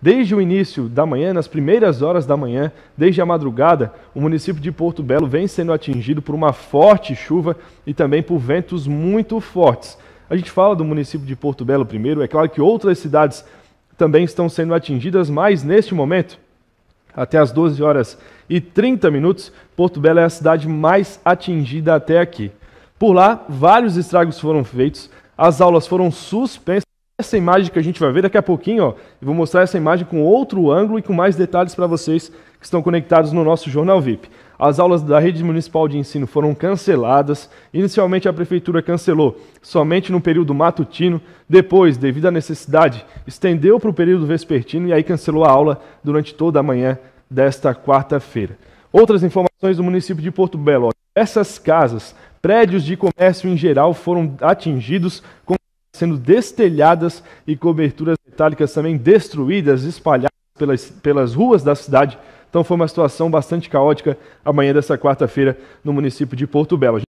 Desde o início da manhã, nas primeiras horas da manhã, desde a madrugada, o município de Porto Belo vem sendo atingido por uma forte chuva e também por ventos muito fortes. A gente fala do município de Porto Belo primeiro, é claro que outras cidades também estão sendo atingidas, mas neste momento, até as 12 horas e 30 minutos, Porto Belo é a cidade mais atingida até aqui. Por lá, vários estragos foram feitos, as aulas foram suspensas essa imagem que a gente vai ver daqui a pouquinho, ó, eu vou mostrar essa imagem com outro ângulo e com mais detalhes para vocês que estão conectados no nosso Jornal VIP. As aulas da rede municipal de ensino foram canceladas. Inicialmente a prefeitura cancelou somente no período matutino, depois, devido à necessidade, estendeu para o período vespertino e aí cancelou a aula durante toda a manhã desta quarta-feira. Outras informações do município de Porto Belo. Essas casas prédios de comércio em geral foram atingidos com sendo destelhadas e coberturas metálicas também destruídas, espalhadas pelas, pelas ruas da cidade. Então foi uma situação bastante caótica amanhã dessa quarta-feira no município de Porto Belo.